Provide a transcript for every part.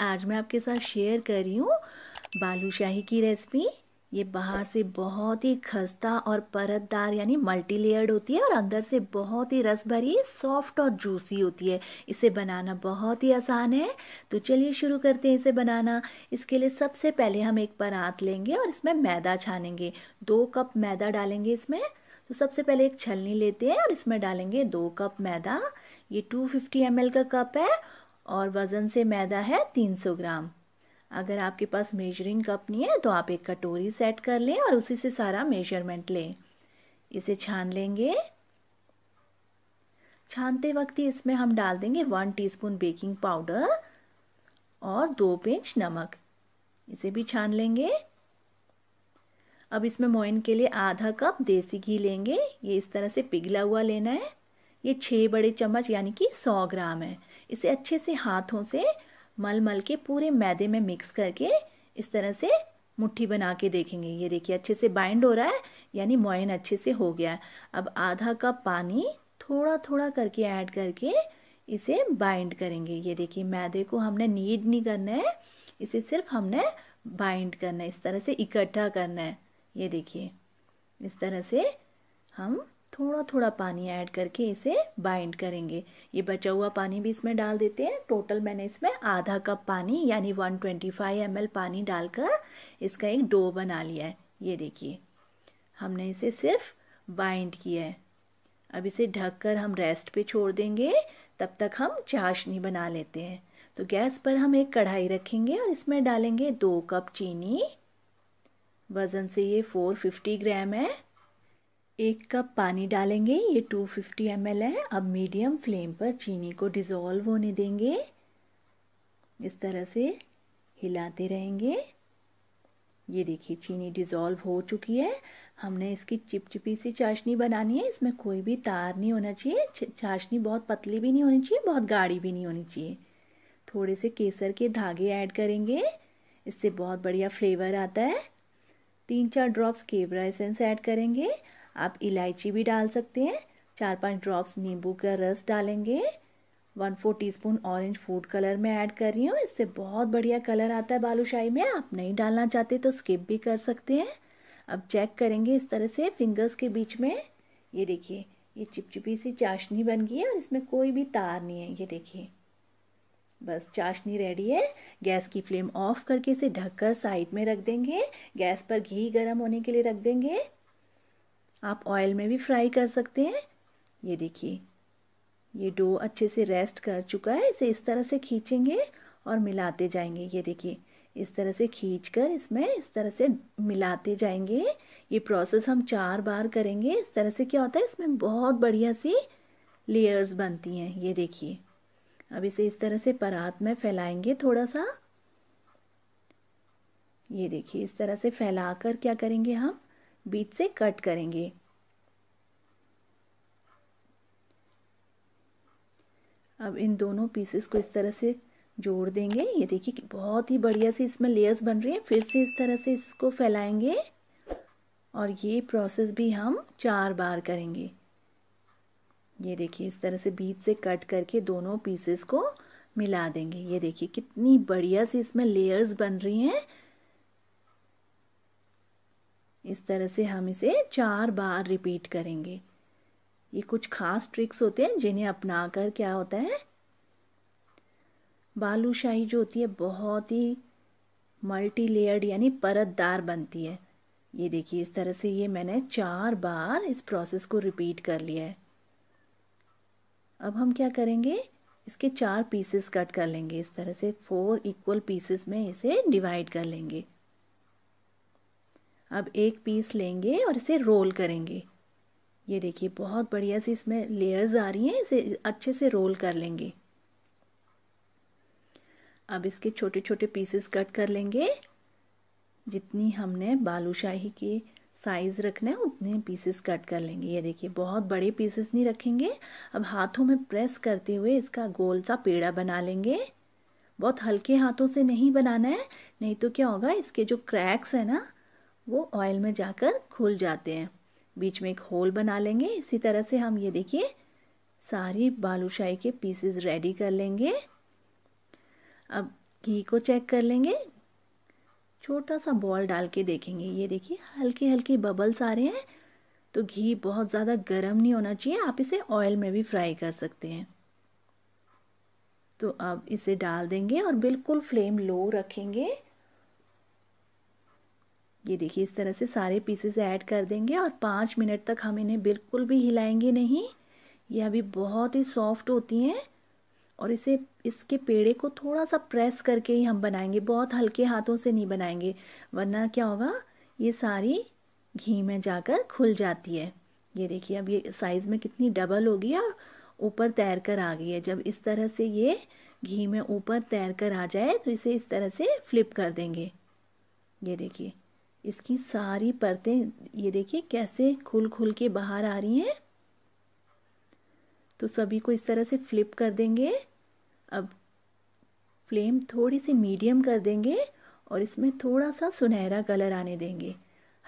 आज मैं आपके साथ शेयर कर रही हूँ बालूशाही की रेसिपी ये बाहर से बहुत ही खस्ता और परतदार यानी मल्टी लेयर्ड होती है और अंदर से बहुत ही रस भरी सॉफ्ट और जूसी होती है इसे बनाना बहुत ही आसान है तो चलिए शुरू करते हैं इसे बनाना इसके लिए सबसे पहले हम एक परात लेंगे और इसमें मैदा छानेंगे दो कप मैदा डालेंगे इसमें तो सबसे पहले एक छलनी लेते हैं और इसमें डालेंगे दो कप मैदा ये टू फिफ्टी का कप है और वज़न से मैदा है 300 ग्राम अगर आपके पास मेजरिंग कप नहीं है तो आप एक कटोरी सेट कर लें और उसी से सारा मेजरमेंट लें इसे छान लेंगे छानते वक्त ही इसमें हम डाल देंगे वन टीस्पून बेकिंग पाउडर और दो पिंच नमक इसे भी छान लेंगे अब इसमें मोइन के लिए आधा कप देसी घी लेंगे ये इस तरह से पिघला हुआ लेना है ये छः बड़े चम्मच यानी कि सौ ग्राम है इसे अच्छे से हाथों से मल मल के पूरे मैदे में मिक्स करके इस तरह से मुट्ठी बना के देखेंगे ये देखिए अच्छे से बाइंड हो रहा है यानी मोइन अच्छे से हो गया है अब आधा कप पानी थोड़ा थोड़ा करके ऐड करके इसे बाइंड करेंगे ये देखिए मैदे को हमने नीड नहीं करना है इसे सिर्फ हमने बाइंड करना है इस तरह से इकट्ठा करना है ये देखिए इस तरह से हम थोड़ा थोड़ा पानी ऐड करके इसे बाइंड करेंगे ये बचा हुआ पानी भी इसमें डाल देते हैं टोटल मैंने इसमें आधा कप पानी यानी 125 ट्वेंटी पानी डालकर इसका एक डो बना लिया है ये देखिए हमने इसे सिर्फ बाइंड किया है अब इसे ढककर हम रेस्ट पे छोड़ देंगे तब तक हम चाशनी बना लेते हैं तो गैस पर हम एक कढ़ाई रखेंगे और इसमें डालेंगे दो कप चीनी वज़न से ये फोर ग्राम है एक कप पानी डालेंगे ये 250 फिफ्टी है अब मीडियम फ्लेम पर चीनी को डिज़ोल्व होने देंगे इस तरह से हिलाते रहेंगे ये देखिए चीनी डिज़ोल्व हो चुकी है हमने इसकी चिपचिपी सी चाशनी बनानी है इसमें कोई भी तार नहीं होना चाहिए चाशनी बहुत पतली भी नहीं होनी चाहिए बहुत गाढ़ी भी नहीं होनी चाहिए थोड़े से केसर के धागे ऐड करेंगे इससे बहुत बढ़िया फ्लेवर आता है तीन चार ड्रॉप्स केवरा एसेंस ऐड करेंगे आप इलायची भी डाल सकते हैं चार पांच ड्रॉप्स नींबू का रस डालेंगे one four teaspoon orange food colour में ऐड कर रही हूँ इससे बहुत बढ़िया कलर आता है बालूशाही में आप नहीं डालना चाहते तो स्किप भी कर सकते हैं अब चेक करेंगे इस तरह से फिंगर्स के बीच में ये देखिए ये चिपचिपी सी चाशनी बन गई है और इसमें कोई भी तार नहीं है ये देखिए बस चाशनी रेडी है गैस की फ्लेम ऑफ करके इसे ढककर साइड में रख देंगे गैस पर घी गर्म होने के लिए रख देंगे आप ऑयल में भी फ्राई कर सकते हैं ये देखिए ये डो अच्छे से रेस्ट कर चुका है इसे इस तरह से खींचेंगे और मिलाते जाएंगे ये देखिए इस तरह से खींच कर इसमें इस तरह से मिलाते जाएंगे ये प्रोसेस हम चार बार करेंगे इस तरह से क्या होता है इसमें बहुत बढ़िया सी लेयर्स बनती हैं ये देखिए अब इसे इस तरह से परात में फैलाएंगे थोड़ा सा ये देखिए इस तरह से फैला कर क्या करेंगे हम बीच से कट करेंगे अब इन दोनों पीसेस को इस तरह से जोड़ देंगे ये देखिए कि बहुत ही बढ़िया से इसमें लेयर्स बन रही हैं फिर से इस तरह से इसको फैलाएंगे और ये प्रोसेस भी हम चार बार करेंगे ये देखिए इस तरह से बीच से कट करके दोनों पीसेस को मिला देंगे ये देखिए कितनी बढ़िया से इसमें लेयर्स बन रही हैं इस तरह से हम इसे चार बार रिपीट करेंगे ये कुछ खास ट्रिक्स होते हैं जिन्हें अपना कर क्या होता है बालूशाही जो होती है बहुत ही मल्टी लेयर्ड यानी परतदार बनती है ये देखिए इस तरह से ये मैंने चार बार इस प्रोसेस को रिपीट कर लिया है अब हम क्या करेंगे इसके चार पीसेस कट कर लेंगे इस तरह से फोर इक्वल पीसेस में इसे डिवाइड कर लेंगे अब एक पीस लेंगे और इसे रोल करेंगे ये देखिए बहुत बढ़िया सी इसमें लेयर्स आ रही हैं इसे अच्छे से रोल कर लेंगे अब इसके छोटे छोटे पीसेस कट कर लेंगे जितनी हमने बालूशाही के साइज़ रखना है उतने पीसेस कट कर लेंगे ये देखिए बहुत बड़े पीसेस नहीं रखेंगे अब हाथों में प्रेस करते हुए इसका गोल सा पेड़ा बना लेंगे बहुत हल्के हाथों से नहीं बनाना है नहीं तो क्या होगा इसके जो क्रैक्स हैं ना वो ऑयल में जाकर खुल जाते हैं बीच में एक होल बना लेंगे इसी तरह से हम ये देखिए सारी बालूशाही के पीसेस रेडी कर लेंगे अब घी को चेक कर लेंगे छोटा सा बॉल डाल के देखेंगे ये देखिए हल्के हल्के बबल्स आ रहे हैं तो घी बहुत ज़्यादा गर्म नहीं होना चाहिए आप इसे ऑयल में भी फ्राई कर सकते हैं तो अब इसे डाल देंगे और बिल्कुल फ्लेम लो रखेंगे ये देखिए इस तरह से सारे पीसेस ऐड कर देंगे और पाँच मिनट तक हम इन्हें बिल्कुल भी हिलाएंगे नहीं ये अभी बहुत ही सॉफ्ट होती हैं और इसे इसके पेड़े को थोड़ा सा प्रेस करके ही हम बनाएंगे बहुत हल्के हाथों से नहीं बनाएंगे वरना क्या होगा ये सारी घी में जाकर खुल जाती है ये देखिए अब ये साइज़ में कितनी डबल हो है और ऊपर तैर कर आ गई है जब इस तरह से ये घी में ऊपर तैर कर आ जाए तो इसे इस तरह से फ्लिप कर देंगे ये देखिए इसकी सारी परतें ये देखिए कैसे खुल खुल के बाहर आ रही हैं तो सभी को इस तरह से फ्लिप कर देंगे अब फ्लेम थोड़ी सी मीडियम कर देंगे और इसमें थोड़ा सा सुनहरा कलर आने देंगे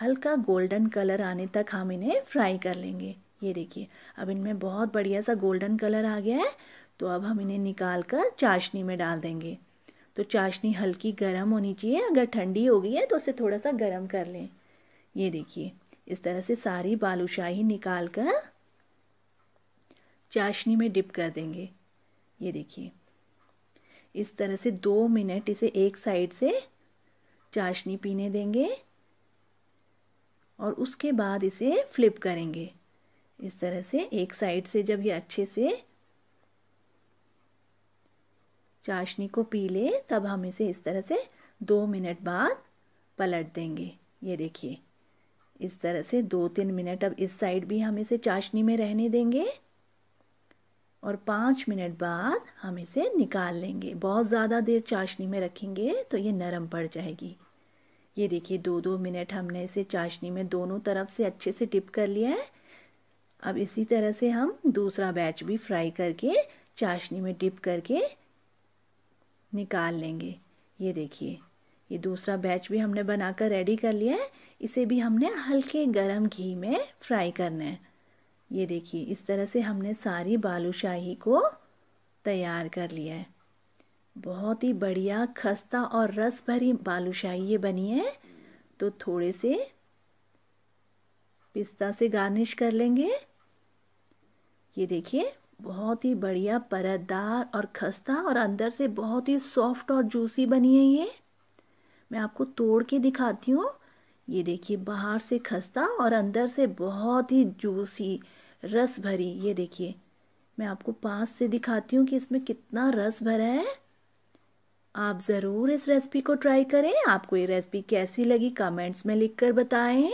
हल्का गोल्डन कलर आने तक हम इन्हें फ्राई कर लेंगे ये देखिए अब इनमें बहुत बढ़िया सा गोल्डन कलर आ गया है तो अब हम इन्हें निकाल कर चाशनी में डाल देंगे तो चाशनी हल्की गर्म होनी चाहिए अगर ठंडी हो गई है तो उसे थोड़ा सा गर्म कर लें ये देखिए इस तरह से सारी बालूशाही निकाल कर चाशनी में डिप कर देंगे ये देखिए इस तरह से दो मिनट इसे एक साइड से चाशनी पीने देंगे और उसके बाद इसे फ्लिप करेंगे इस तरह से एक साइड से जब ये अच्छे से चाशनी को पी ले तब हम इसे इस तरह से दो मिनट बाद पलट देंगे ये देखिए इस तरह से दो तीन मिनट अब इस साइड भी हम इसे चाशनी में रहने देंगे और पाँच मिनट बाद हम इसे निकाल लेंगे बहुत ज़्यादा देर चाशनी में रखेंगे तो ये नरम पड़ जाएगी ये देखिए दो दो मिनट हमने इसे चाशनी में दोनों तरफ से अच्छे से टिप कर लिया है अब इसी तरह से हम दूसरा बैच भी फ्राई करके चाशनी में डिप करके निकाल लेंगे ये देखिए ये दूसरा बैच भी हमने बनाकर रेडी कर लिया है इसे भी हमने हल्के गरम घी में फ्राई करना है ये देखिए इस तरह से हमने सारी बालूशाही को तैयार कर लिया है बहुत ही बढ़िया खस्ता और रस भरी बालूशाही ये बनी है तो थोड़े से पिस्ता से गार्निश कर लेंगे ये देखिए बहुत ही बढ़िया परतदार और खस्ता और अंदर से बहुत ही सॉफ्ट और जूसी बनी है ये मैं आपको तोड़ के दिखाती हूँ ये देखिए बाहर से खस्ता और अंदर से बहुत ही जूसी रस भरी ये देखिए मैं आपको पास से दिखाती हूँ कि इसमें कितना रस भरा है आप ज़रूर इस रेसिपी को ट्राई करें आपको ये रेसिपी कैसी लगी कमेंट्स में लिखकर बताएं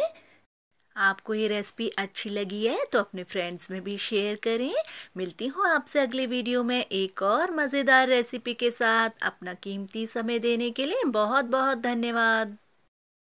आपको ये रेसिपी अच्छी लगी है तो अपने फ्रेंड्स में भी शेयर करें मिलती हूँ आपसे अगले वीडियो में एक और मज़ेदार रेसिपी के साथ अपना कीमती समय देने के लिए बहुत बहुत धन्यवाद